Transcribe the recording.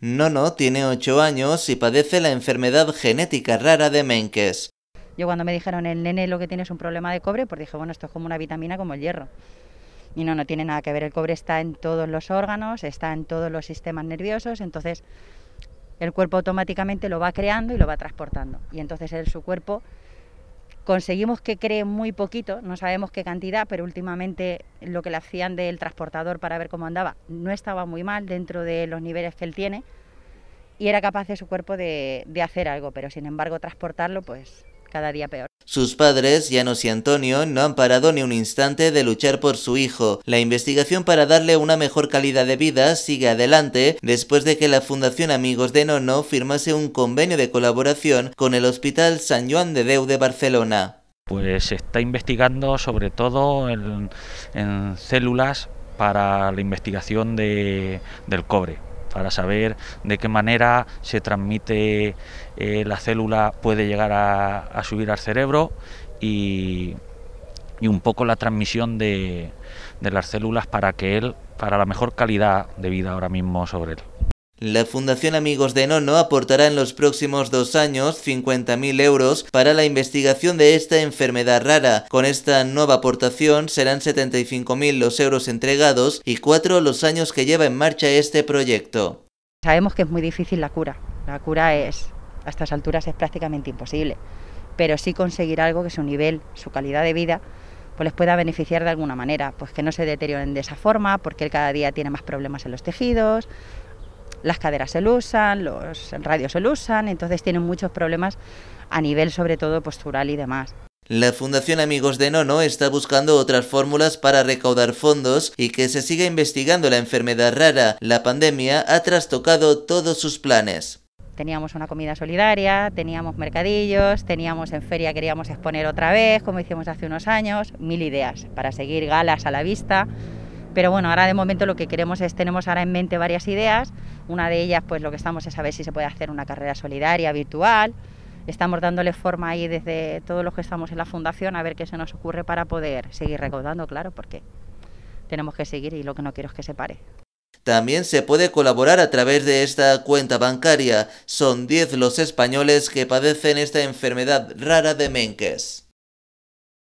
no. tiene ocho años y padece la enfermedad genética rara de Menkes. Yo cuando me dijeron el nene lo que tiene es un problema de cobre, pues dije, bueno, esto es como una vitamina como el hierro. Y no, no tiene nada que ver. El cobre está en todos los órganos, está en todos los sistemas nerviosos, entonces el cuerpo automáticamente lo va creando y lo va transportando. Y entonces él, su cuerpo Conseguimos que cree muy poquito, no sabemos qué cantidad, pero últimamente lo que le hacían del transportador para ver cómo andaba no estaba muy mal dentro de los niveles que él tiene y era capaz de su cuerpo de, de hacer algo, pero sin embargo transportarlo pues día peor. Sus padres, Llanos y Antonio, no han parado ni un instante de luchar por su hijo. La investigación para darle una mejor calidad de vida sigue adelante después de que la Fundación Amigos de Nono firmase un convenio de colaboración con el Hospital San Juan de Deu de Barcelona. Pues se está investigando sobre todo en, células para la investigación del cobre para saber de qué manera se transmite eh, la célula, puede llegar a, subir al cerebro y, un poco la transmisión de, de las células para que él, para la mejor calidad de vida ahora mismo sobre él. La Fundación Amigos de Nono aportará en los próximos dos años 50.000 euros para la investigación de esta enfermedad rara. Con esta nueva aportación serán 75.000 los euros entregados y cuatro los años que lleva en marcha este proyecto. Sabemos que es muy difícil la cura. La cura es, a estas alturas es prácticamente imposible, pero sí conseguir algo que su nivel, su calidad de vida, pues les pueda beneficiar de alguna manera, pues que no se deterioren de esa forma, porque él cada día tiene más problemas en los tejidos, las caderas se usan, los radios se usan, entonces tienen muchos problemas a nivel sobre todo postural y demás. La Fundación Amigos de Nono está buscando otras fórmulas para recaudar fondos y que se siga investigando la enfermedad rara. La pandemia ha trastocado todos sus planes. Teníamos una comida solidaria, teníamos mercadillos, teníamos en feria queríamos exponer otra vez, como hicimos hace unos años, mil ideas para seguir galas a la vista. Pero bueno, ahora de momento lo que queremos es, tenemos ahora en mente varias ideas. Una de ellas, pues lo que estamos es ver si se puede hacer una carrera solidaria, virtual. Estamos dándole forma ahí desde todos los que estamos en la fundación a ver qué se nos ocurre para poder seguir recaudando, claro, porque tenemos que seguir y lo que no quiero es que se pare. También se puede colaborar a través de esta cuenta bancaria. Son 10 los españoles que padecen esta enfermedad rara de Menkes.